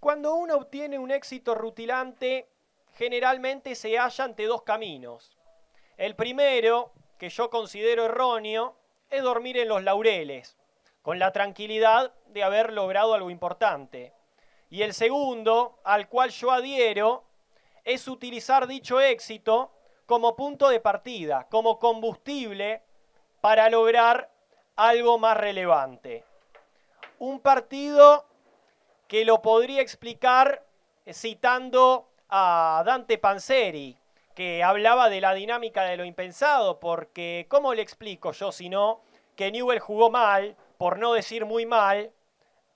Cuando uno obtiene un éxito rutilante, generalmente se halla ante dos caminos. El primero, que yo considero erróneo, es dormir en los laureles, con la tranquilidad de haber logrado algo importante. Y el segundo, al cual yo adhiero, es utilizar dicho éxito como punto de partida, como combustible para lograr algo más relevante. Un partido que lo podría explicar eh, citando a Dante Panzeri, que hablaba de la dinámica de lo impensado, porque ¿cómo le explico yo si no que Newell jugó mal, por no decir muy mal,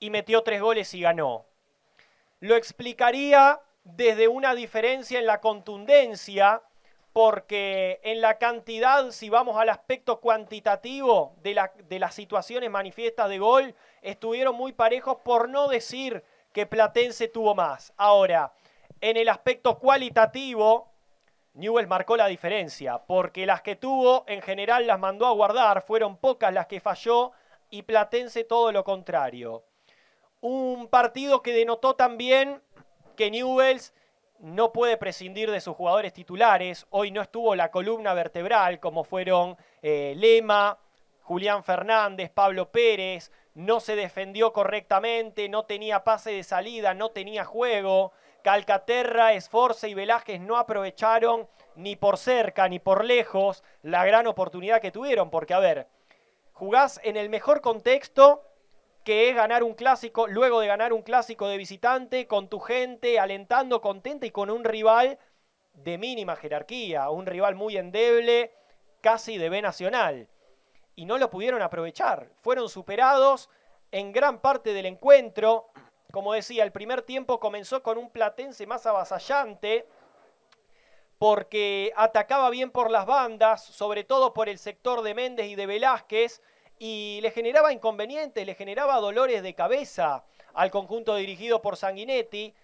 y metió tres goles y ganó? Lo explicaría desde una diferencia en la contundencia porque en la cantidad, si vamos al aspecto cuantitativo de, las situaciones manifiestas de gol, estuvieron muy parejos por no decir que Platense tuvo más. Ahora, en el aspecto cualitativo, Newell's marcó la diferencia, porque las que tuvo en general las mandó a guardar, fueron pocas las que falló y Platense todo lo contrario. Un partido que denotó también que Newells no puede prescindir de sus jugadores titulares. Hoy no estuvo la columna vertebral como fueron eh, Lema, Julián Fernández, Pablo Pérez. No se defendió correctamente, no tenía pase de salida, no tenía juego. Calcaterra, Esforce y Velázquez no aprovecharon ni por cerca ni por lejos la gran oportunidad que tuvieron. Porque, a ver, jugás en el mejor contexto que es ganar un clásico, luego de ganar un clásico de visitante, con tu gente, alentando, contenta y con un rival de mínima jerarquía, un rival muy endeble, casi de B nacional. Y no lo pudieron aprovechar. Fueron superados en gran parte del encuentro. Como decía, el primer tiempo comenzó con un platense más avasallante porque atacaba bien por las bandas, sobre todo por el sector de Méndez y de Velázquez y le generaba inconvenientes, le generaba dolores de cabeza al conjunto dirigido por Sanguinetti.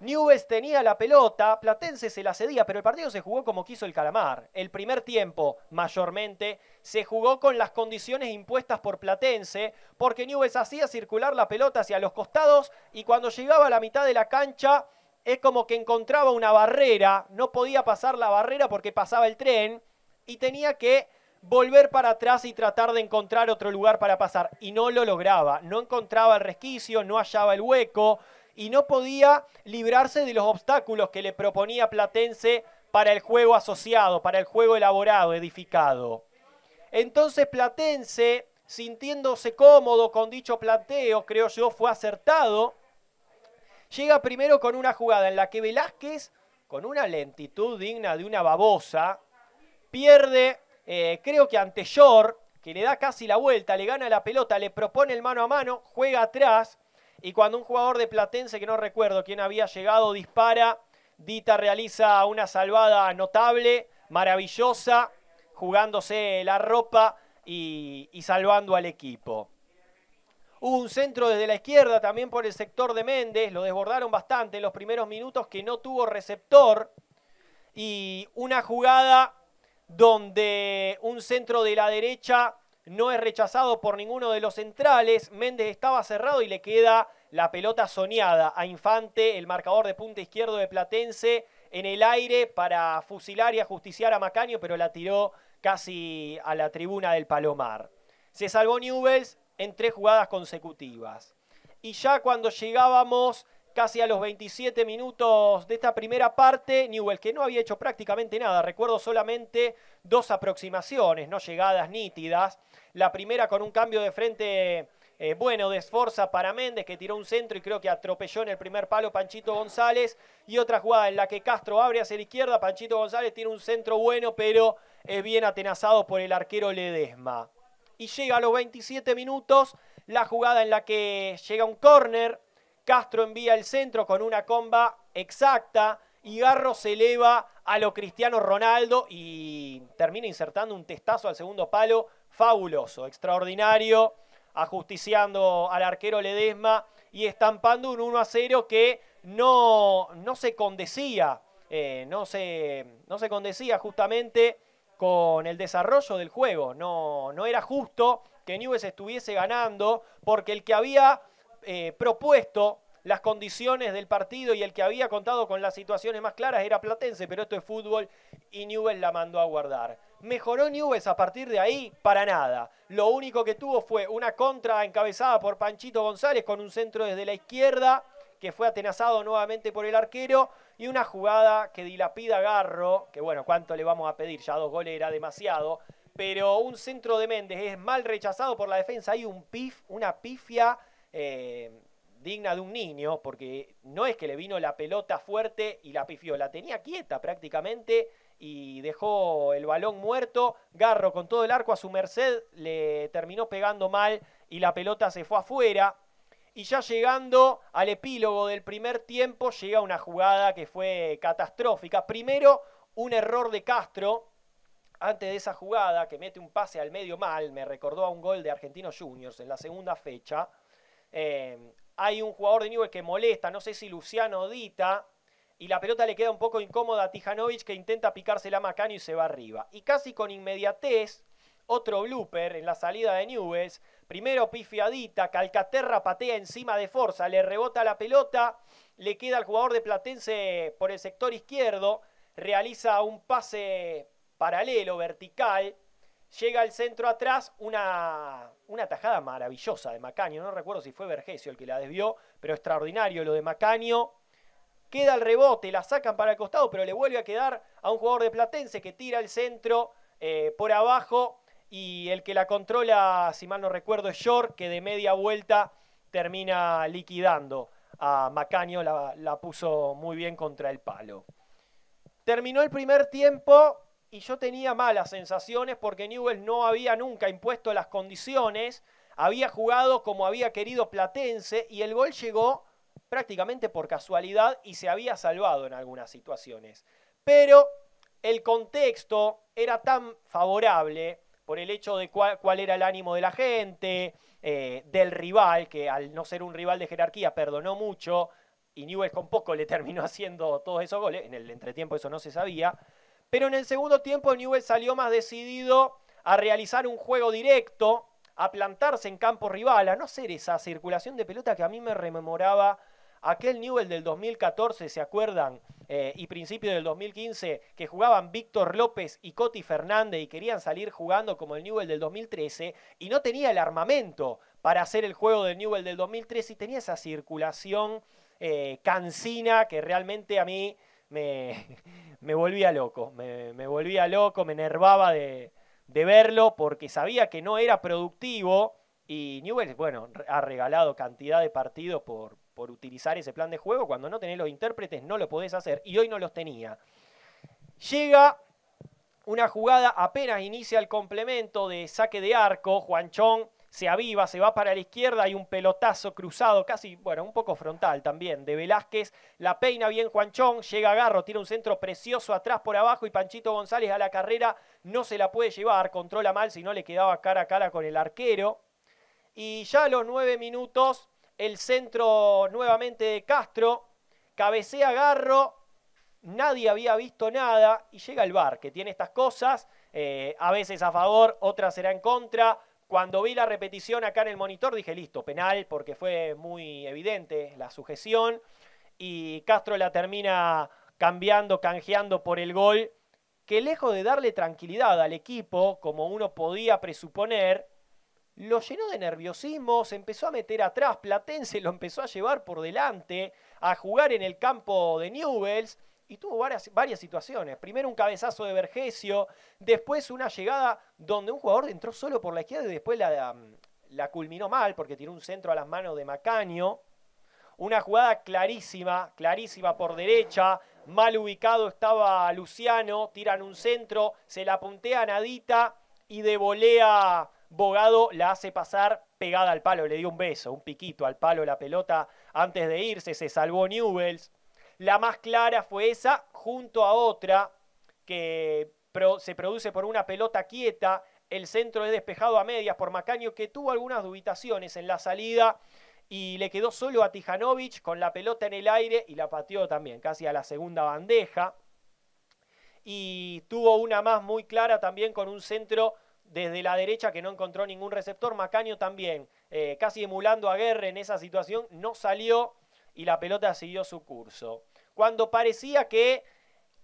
Newes tenía la pelota, Platense se la cedía, pero el partido se jugó como quiso el calamar. El primer tiempo, mayormente, se jugó con las condiciones impuestas por Platense, porque Newes hacía circular la pelota hacia los costados y cuando llegaba a la mitad de la cancha es como que encontraba una barrera, no podía pasar la barrera porque pasaba el tren y tenía que volver para atrás y tratar de encontrar otro lugar para pasar. Y no lo lograba, no encontraba el resquicio, no hallaba el hueco y no podía librarse de los obstáculos que le proponía Platense para el juego asociado, para el juego elaborado, edificado. Entonces Platense, sintiéndose cómodo con dicho planteo, creo yo, fue acertado, llega primero con una jugada en la que Velázquez, con una lentitud digna de una babosa, pierde eh, creo que ante Yor, que le da casi la vuelta, le gana la pelota, le propone el mano a mano, juega atrás. Y cuando un jugador de Platense, que no recuerdo quién había llegado, dispara, Dita realiza una salvada notable, maravillosa, jugándose la ropa y, y salvando al equipo. Hubo un centro desde la izquierda también por el sector de Méndez, lo desbordaron bastante en los primeros minutos que no tuvo receptor y una jugada donde un centro de la derecha no es rechazado por ninguno de los centrales. Méndez estaba cerrado y le queda la pelota soñada a Infante, el marcador de punta izquierdo de Platense, en el aire para fusilar y ajusticiar a Macaño, pero la tiró casi a la tribuna del Palomar. Se salvó Newells en tres jugadas consecutivas. Y ya cuando llegábamos casi a los 27 minutos de esta primera parte, Newell que no había hecho prácticamente nada, recuerdo solamente dos aproximaciones, no llegadas nítidas, la primera con un cambio de frente eh, bueno de esforza para Méndez, que tiró un centro y creo que atropelló en el primer palo Panchito González. Y otra jugada en la que Castro abre hacia la izquierda, Panchito González tiene un centro bueno, pero es eh, bien atenazado por el arquero Ledesma. Y llega a los 27 minutos la jugada en la que llega un córner Castro envía el centro con una comba exacta y Garro se eleva a lo Cristiano Ronaldo y termina insertando un testazo al segundo palo fabuloso, extraordinario, ajusticiando al arquero Ledesma y estampando un 1 a 0 que no, no se condecía, eh, no, se, no se condecía justamente con el desarrollo del juego, no, no era justo que Nubes estuviese ganando porque el que había eh, propuesto las condiciones del partido y el que había contado con las situaciones más claras era Platense, pero esto es fútbol y Newell la mandó a guardar. ¿Mejoró Newell a partir de ahí? Para nada. Lo único que tuvo fue una contra encabezada por Panchito González con un centro desde la izquierda que fue atenazado nuevamente por el arquero y una jugada que dilapida Garro, que bueno, ¿cuánto le vamos a pedir? Ya dos goles era demasiado, pero un centro de Méndez es mal rechazado por la defensa, hay un pif, una pifia eh, digna de un niño, porque no es que le vino la pelota fuerte y la pifió, la tenía quieta prácticamente y dejó el balón muerto. Garro con todo el arco a su merced le terminó pegando mal y la pelota se fue afuera. Y ya llegando al epílogo del primer tiempo, llega una jugada que fue catastrófica. Primero, un error de Castro antes de esa jugada que mete un pase al medio mal, me recordó a un gol de Argentinos Juniors en la segunda fecha. Em, hay un jugador de Newell que molesta, no sé si Luciano Dita, y la pelota le queda un poco incómoda a Tijanovic que intenta picársela a Macano y se va arriba. Y casi con inmediatez, otro blooper en la salida de Nubes, Primero pifiadita, Calcaterra patea encima de Forza, le rebota la pelota, le queda al jugador de Platense por el sector izquierdo, realiza un pase paralelo, vertical, Llega al centro atrás una, una tajada maravillosa de Macaño. No recuerdo si fue Vergesio el que la desvió, pero extraordinario lo de Macaño. Queda el rebote, la sacan para el costado, pero le vuelve a quedar a un jugador de Platense que tira el centro eh, por abajo. Y el que la controla, si mal no recuerdo, es York, que de media vuelta termina liquidando a Macaño. la puso muy bien contra el palo. Terminó el primer tiempo y yo tenía malas sensaciones porque Newell no había nunca impuesto las condiciones, había jugado como había querido Platense y el gol llegó prácticamente por casualidad y se había salvado en algunas situaciones. Pero el contexto era tan favorable por el hecho de cuál, era el ánimo de la gente, eh, del rival, que al no ser un rival de jerarquía perdonó mucho, y Newell con poco le terminó haciendo todos esos goles, en el entretiempo eso no se sabía, pero en el segundo tiempo Newell salió más decidido a realizar un juego directo, a plantarse en campo rival, a no ser esa circulación de pelota que a mí me rememoraba aquel Newell del 2014, ¿se acuerdan? Eh, y principio del 2015, que jugaban Víctor López y Coti Fernández y querían salir jugando como el Newell del 2013 y no tenía el armamento para hacer el juego del Newell del 2013 y tenía esa circulación cancina eh, cansina que realmente a mí me, volvía loco, me, volvía loco, me enervaba de, verlo porque sabía que no era productivo y Newell, bueno, ha regalado cantidad de partidos por, por utilizar ese plan de juego. Cuando no tenés los intérpretes no lo podés hacer y hoy no los tenía. Llega una jugada apenas inicia el complemento de saque de arco, Juanchón se aviva, se va para la izquierda, hay un pelotazo cruzado, casi, bueno, un poco frontal también, de Velázquez, la peina bien Juanchón, llega Garro, tiene un centro precioso atrás por abajo y Panchito González a la carrera no se la puede llevar, controla mal si no le quedaba cara a cara con el arquero. Y ya a los nueve minutos, el centro nuevamente de Castro, cabecea Garro, nadie había visto nada y llega el bar que tiene estas cosas, eh, a veces a favor, otras será en contra. Cuando vi la repetición acá en el monitor dije, listo, penal, porque fue muy evidente la sujeción. Y Castro la termina cambiando, canjeando por el gol, que lejos de darle tranquilidad al equipo, como uno podía presuponer, lo llenó de nerviosismo, se empezó a meter atrás, Platense lo empezó a llevar por delante, a jugar en el campo de Newells, y tuvo varias, varias situaciones. Primero un cabezazo de Vergesio, después una llegada donde un jugador entró solo por la izquierda y después la, mm, la culminó mal porque tiró un centro a las manos de Macaño. Una jugada clarísima, clarísima por derecha. Mal ubicado estaba Luciano, tiran un centro, se la puntea Nadita y de volea Bogado la hace pasar pegada al palo. Le dio un beso, un piquito al palo la pelota antes de irse. Se salvó Newells. La más clara fue esa, junto a otra que se produce por una pelota quieta. El centro es despejado a medias por Macaño, que tuvo algunas dubitaciones en la salida y le quedó solo a Tijanovic con la pelota en el aire y la pateó también, casi a la segunda bandeja. Y tuvo una más muy clara también con un centro desde la derecha que no encontró ningún receptor. Macaño también, eh, casi emulando a Guerra en esa situación, no salió y la pelota siguió su curso. Cuando parecía que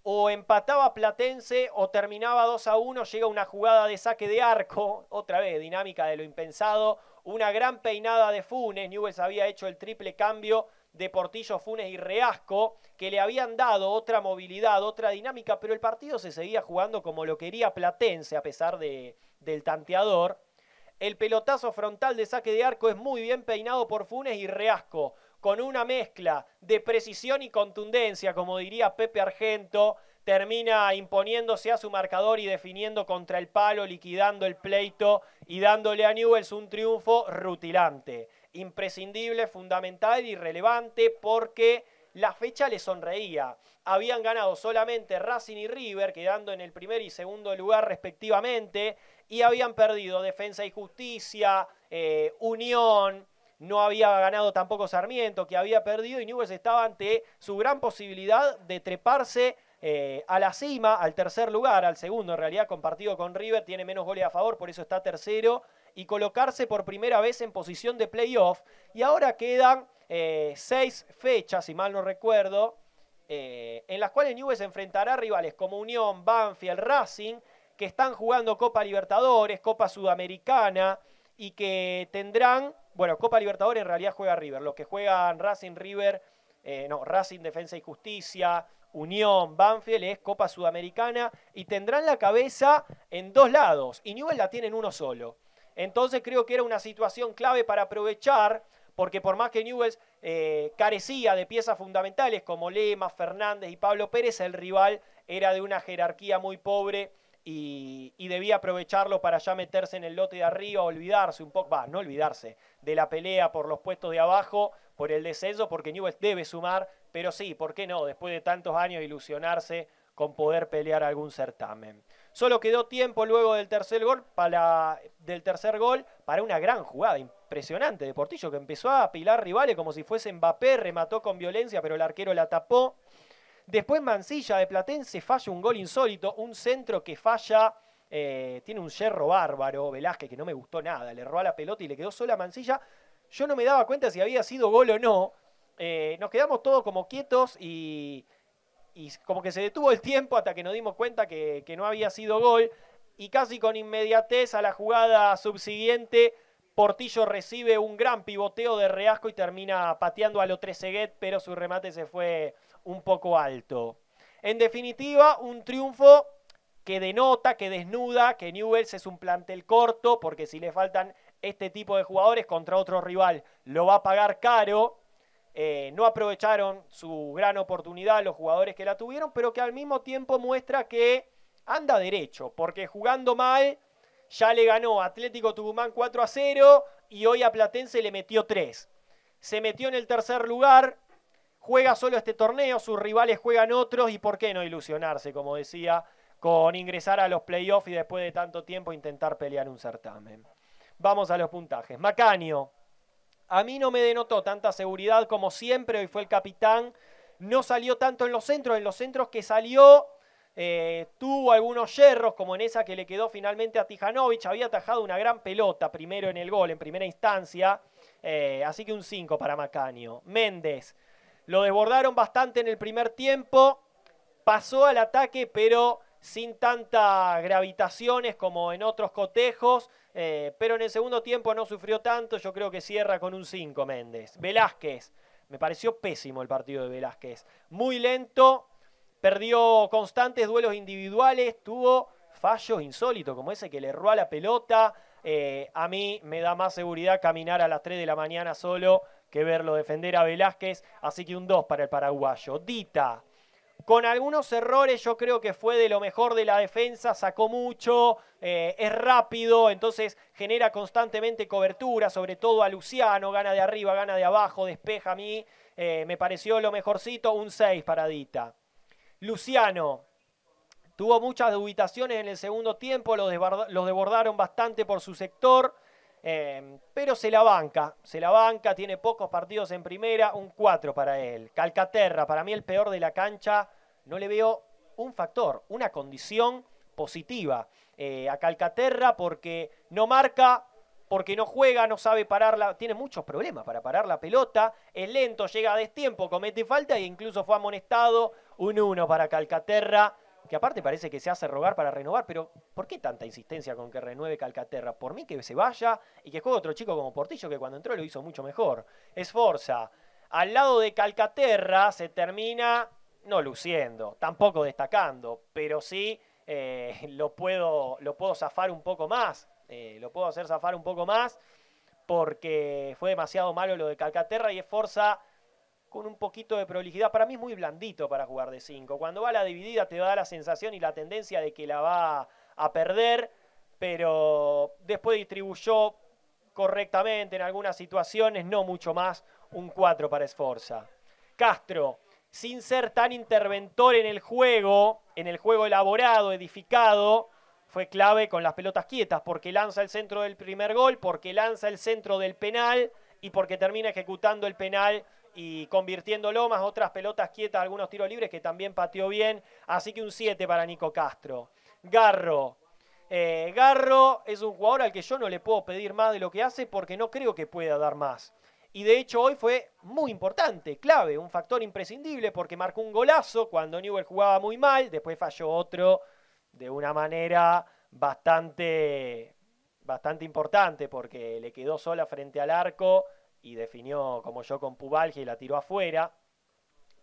o empataba Platense o terminaba 2 a 1, llega una jugada de saque de arco, otra vez dinámica de lo impensado, una gran peinada de Funes, Newells había hecho el triple cambio de Portillo, Funes y Reasco, que le habían dado otra movilidad, otra dinámica, pero el partido se seguía jugando como lo quería Platense a pesar de, del tanteador. El pelotazo frontal de saque de arco es muy bien peinado por Funes y Reasco con una mezcla de precisión y contundencia, como diría Pepe Argento, termina imponiéndose a su marcador y definiendo contra el palo, liquidando el pleito y dándole a Newells un triunfo rutilante. Imprescindible, fundamental y relevante porque la fecha le sonreía. Habían ganado solamente Racing y River, quedando en el primer y segundo lugar respectivamente, y habían perdido Defensa y Justicia, eh, Unión, no había ganado tampoco Sarmiento, que había perdido y Newell's estaba ante su gran posibilidad de treparse eh, a la cima, al tercer lugar, al segundo en realidad, compartido con River, tiene menos goles a favor, por eso está tercero, y colocarse por primera vez en posición de playoff. Y ahora quedan eh, seis fechas, si mal no recuerdo, eh, en las cuales Newell's enfrentará rivales como Unión, Banfield, Racing, que están jugando Copa Libertadores, Copa Sudamericana, y que tendrán bueno, Copa Libertadores en realidad juega River. Los que juegan Racing River, eh, no, Racing Defensa y Justicia, Unión, Banfield es Copa Sudamericana y tendrán la cabeza en dos lados. Y Newell la tiene en uno solo. Entonces creo que era una situación clave para aprovechar, porque por más que Newell eh, carecía de piezas fundamentales como Lema, Fernández y Pablo Pérez, el rival era de una jerarquía muy pobre y, debía aprovecharlo para ya meterse en el lote de arriba, olvidarse un poco, va, no olvidarse, de la pelea por los puestos de abajo, por el descenso, porque Newell's debe sumar, pero sí, ¿por qué no? Después de tantos años ilusionarse con poder pelear algún certamen. Solo quedó tiempo luego del tercer gol para, del tercer gol para una gran jugada impresionante de Portillo que empezó a apilar rivales como si fuese Mbappé, remató con violencia, pero el arquero la tapó. Después Mancilla de Platense falla un gol insólito, un centro que falla. Eh, tiene un yerro bárbaro, Velázquez, que no me gustó nada. Le robó la pelota y le quedó sola a Mancilla. Yo no me daba cuenta si había sido gol o no. Eh, nos quedamos todos como quietos y, como que se detuvo el tiempo hasta que nos dimos cuenta que, no había sido gol. Y casi con inmediatez a la jugada subsiguiente, Portillo recibe un gran pivoteo de Reasco y termina pateando a lo Treseguet, pero su remate se fue un poco alto. En definitiva, un triunfo que denota, que desnuda que Newells es un plantel corto, porque si le faltan este tipo de jugadores contra otro rival, lo va a pagar caro. Eh, no aprovecharon su gran oportunidad los jugadores que la tuvieron, pero que al mismo tiempo muestra que anda derecho, porque jugando mal ya le ganó Atlético Tucumán 4 a 0 y hoy a Platense le metió 3. Se metió en el tercer lugar, juega solo este torneo, sus rivales juegan otros y por qué no ilusionarse, como decía, con ingresar a los playoffs y después de tanto tiempo intentar pelear un certamen. Vamos a los puntajes. Macaño, a mí no me denotó tanta seguridad como siempre, hoy fue el capitán, no salió tanto en los centros, en los centros que salió eh, tuvo algunos yerros, como en esa que le quedó finalmente a Tijanovic. Había atajado una gran pelota primero en el gol, en primera instancia. Eh, así que un 5 para Macaño. Méndez, lo desbordaron bastante en el primer tiempo, pasó al ataque, pero sin tantas gravitaciones como en otros cotejos, eh, pero en el segundo tiempo no sufrió tanto, yo creo que cierra con un 5 Méndez. Velázquez, me pareció pésimo el partido de Velázquez, muy lento, perdió constantes duelos individuales, tuvo fallos insólitos como ese que le erró a la pelota, eh, a mí me da más seguridad caminar a las 3 de la mañana solo que verlo defender a Velázquez, así que un 2 para el paraguayo. Dita, con algunos errores yo creo que fue de lo mejor de la defensa, sacó mucho, eh, es rápido, entonces genera constantemente cobertura, sobre todo a Luciano, gana de arriba, gana de abajo, despeja a mí, eh, me pareció lo mejorcito, un 6 para Dita. Luciano, tuvo muchas dubitaciones en el segundo tiempo, los, los, desbordaron bastante por su sector. Em, pero se la banca, se la banca, tiene pocos partidos en primera, un 4 para él. Calcaterra, para mí el peor de la cancha, no le veo un factor, una condición positiva. Eh, a Calcaterra porque no marca, porque no juega, no sabe pararla, tiene muchos problemas para parar la pelota, es lento, llega a destiempo, comete falta e incluso fue amonestado un 1 para Calcaterra que aparte parece que se hace rogar para renovar, pero ¿por qué tanta insistencia con que renueve Calcaterra? Por mí que se vaya y que juegue otro chico como Portillo, que cuando entró lo hizo mucho mejor. Esforza. Al lado de Calcaterra se termina no luciendo, tampoco destacando, pero sí eh, lo, puedo, lo puedo zafar un poco más. Eh, lo puedo hacer zafar un poco más porque fue demasiado malo lo de Calcaterra y Esforza con un poquito de prolijidad. Para mí es muy blandito para jugar de 5. Cuando va a la dividida te da la sensación y la tendencia de que la va a perder, pero después distribuyó correctamente en algunas situaciones, no mucho más, un 4 para Esforza. Castro, sin ser tan interventor en el juego, en el juego elaborado, edificado, fue clave con las pelotas quietas, porque lanza el centro del primer gol, porque lanza el centro del penal y porque termina ejecutando el penal y convirtiéndolo, más otras pelotas quietas, algunos tiros libres que también pateó bien. Así que un 7 para Nico Castro. Garro. Eh, Garro es un jugador al que yo no le puedo pedir más de lo que hace porque no creo que pueda dar más. Y de hecho hoy fue muy importante, clave, un factor imprescindible porque marcó un golazo cuando Newell jugaba muy mal, después falló otro de una manera bastante, bastante importante porque le quedó sola frente al arco y definió como yo con Pubalge y la tiró afuera.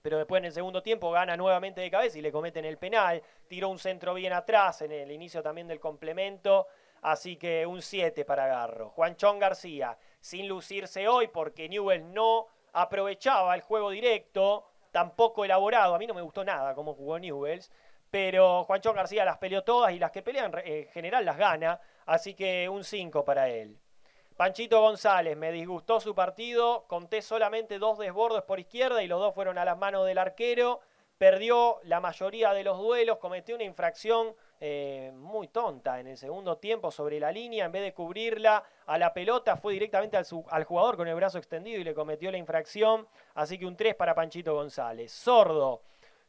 Pero después en el segundo tiempo gana nuevamente de cabeza y le cometen el penal. Tiró un centro bien atrás en el inicio también del complemento. Así que un 7 para Garro. Juanchón García, sin lucirse hoy porque Newell no aprovechaba el juego directo, tampoco elaborado. A mí no me gustó nada cómo jugó Newells, pero Juanchón García las peleó todas y las que pelean en general las gana. Así que un 5 para él. Panchito González, me disgustó su partido, conté solamente dos desbordos por izquierda y los dos fueron a las manos del arquero, perdió la mayoría de los duelos, cometió una infracción eh, muy tonta en el segundo tiempo sobre la línea, en vez de cubrirla a la pelota, fue directamente al, al jugador con el brazo extendido y le cometió la infracción, así que un 3 para Panchito González. Sordo,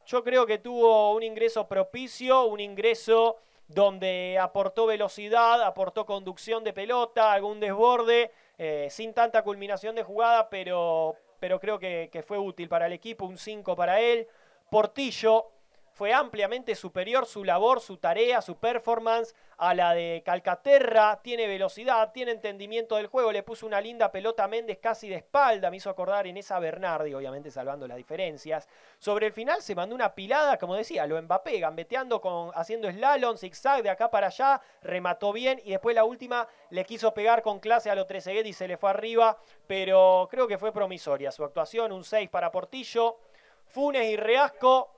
yo creo que tuvo un ingreso propicio, un ingreso donde aportó velocidad, aportó conducción de pelota, algún desborde, eh, sin tanta culminación de jugada, pero, creo que, que, fue útil para el equipo, un 5 para él. Portillo, fue ampliamente superior su labor, su tarea, su performance a la de Calcaterra. Tiene velocidad, tiene entendimiento del juego. Le puso una linda pelota a Méndez casi de espalda. Me hizo acordar en esa Bernardi, obviamente salvando las diferencias. Sobre el final se mandó una pilada, como decía, lo Mbappé, gambeteando, con, haciendo slalom, zigzag de acá para allá. Remató bien y después la última le quiso pegar con clase a lo Trezeguet y se le fue arriba. Pero creo que fue promisoria su actuación. Un 6 para Portillo. Funes y Reasco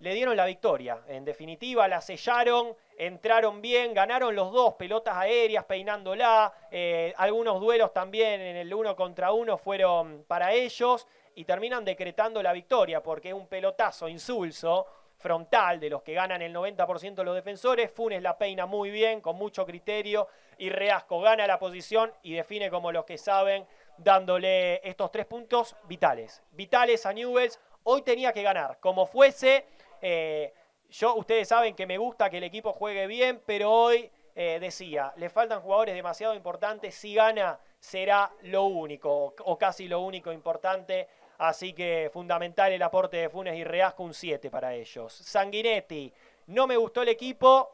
le dieron la victoria. En definitiva, la sellaron, entraron bien, ganaron los dos, pelotas aéreas, peinándola. Eh, algunos duelos también en el uno contra uno fueron para ellos y terminan decretando la victoria porque es un pelotazo insulso frontal de los que ganan el 90% de los defensores, Funes la peina muy bien, con mucho criterio y Reasco gana la posición y define como los que saben dándole estos tres puntos vitales. Vitales a Newells, hoy tenía que ganar, como fuese, eh, yo, ustedes saben que me gusta que el equipo juegue bien, pero hoy eh, decía, le faltan jugadores demasiado importantes, si gana será lo único, o casi lo único importante, así que fundamental el aporte de Funes y Reasco, un 7 para ellos. Sanguinetti, no me gustó el equipo,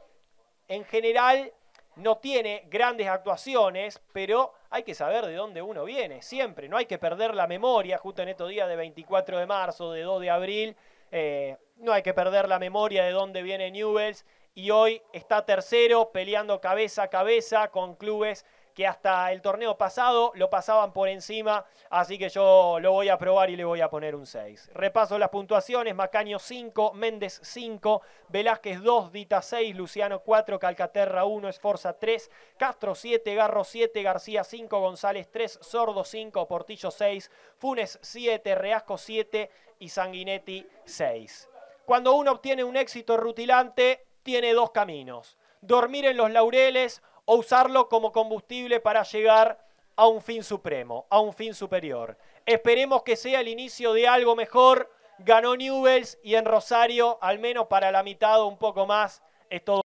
en general no tiene grandes actuaciones, pero hay que saber de dónde uno viene, siempre, no hay que perder la memoria justo en estos días de 24 de marzo, de 2 de abril. Eh, no hay que perder la memoria de dónde viene Newells y hoy está tercero peleando cabeza a cabeza con clubes que hasta el torneo pasado lo pasaban por encima, así que yo lo voy a probar y le voy a poner un 6. Repaso las puntuaciones, Macaño 5, Méndez 5, Velázquez 2, Dita 6, Luciano 4, Calcaterra 1, Esforza 3, Castro 7, Garro 7, García 5, González 3, Sordo 5, Portillo 6, Funes 7, Reasco 7 y Sanguinetti 6 cuando uno obtiene un éxito rutilante, tiene dos caminos. Dormir en los laureles o usarlo como combustible para llegar a un fin supremo, a un fin superior. Esperemos que sea el inicio de algo mejor. Ganó Newells y en Rosario, al menos para la mitad o un poco más, es todo.